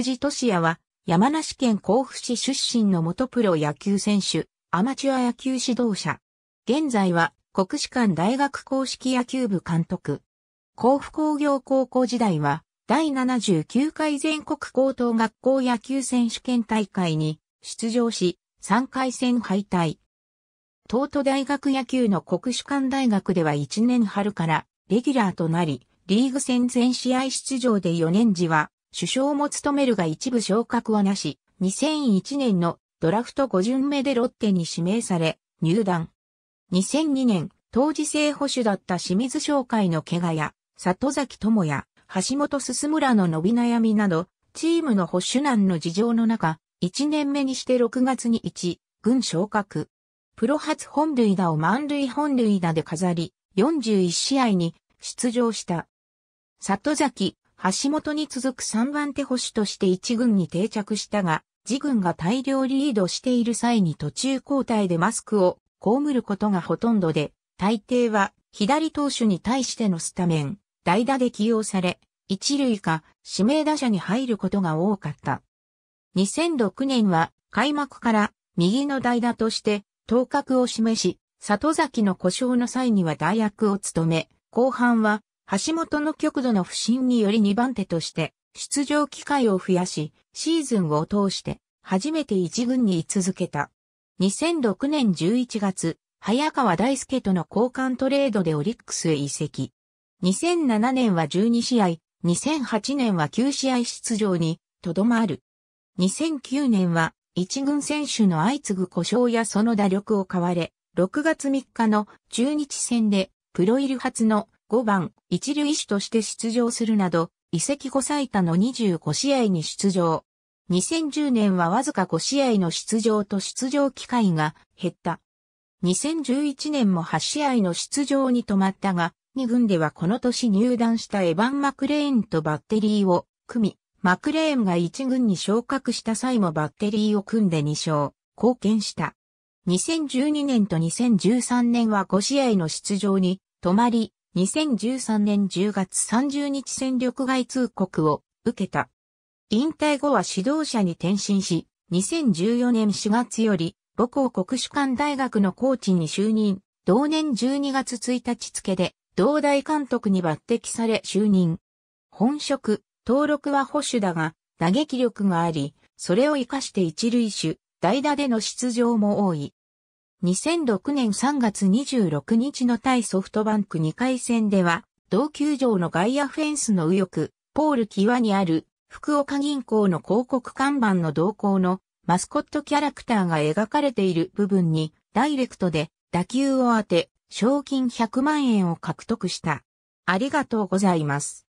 辻俊也は、山梨県甲府市出身の元プロ野球選手、アマチュア野球指導者。現在は、国士舘大学公式野球部監督。甲府工業高校時代は、第79回全国高等学校野球選手権大会に出場し、3回戦敗退。東都大学野球の国士舘大学では1年春からレギュラーとなり、リーグ戦全試合出場で4年時は首相も務めるが一部昇格はなし、2001年のドラフト5巡目でロッテに指名され、入団。2002年、当時性保守だった清水商会の怪我や、里崎智也、橋本進村の伸び悩みなど、チームの保守難の事情の中、1年目にして6月に1、軍昇格。プロ初本塁打を満塁本塁打で飾り、41試合に出場した。里崎、橋本に続く3番手保守として1軍に定着したが、自軍が大量リードしている際に途中交代でマスクを被ることがほとんどで、大抵は左投手に対してのスタメン、代打で起用され、一塁か指名打者に入ることが多かった。2006年は開幕から右の代打として頭角を示し、里崎の故障の際には代役を務め、後半は橋本の極度の不振により2番手として出場機会を増やし、シーズンを通して初めて一軍に居続けた。2006年11月、早川大輔との交換トレードでオリックスへ移籍。2007年は12試合、2008年は9試合出場にとどまる。2009年は一軍選手の相次ぐ故障やその打力を買われ、6月3日の中日戦でプロ入り初の5番、一塁手として出場するなど、移籍後最多の25試合に出場。2010年はわずか5試合の出場と出場機会が減った。2011年も8試合の出場に止まったが、2軍ではこの年入団したエヴァン・マクレーンとバッテリーを組み、マクレーンが1軍に昇格した際もバッテリーを組んで2勝、貢献した。2012年と2013年は5試合の出場に止まり、2013年10月30日戦力外通告を受けた。引退後は指導者に転身し、2014年4月より母校国主館大学のコーチに就任、同年12月1日付で同大監督に抜擢され就任。本職、登録は保守だが、打撃力があり、それを活かして一塁手、代打での出場も多い。2006年3月26日の対ソフトバンク2回戦では、同球場の外野フェンスの右翼、ポール際にある福岡銀行の広告看板の動向のマスコットキャラクターが描かれている部分にダイレクトで打球を当て、賞金100万円を獲得した。ありがとうございます。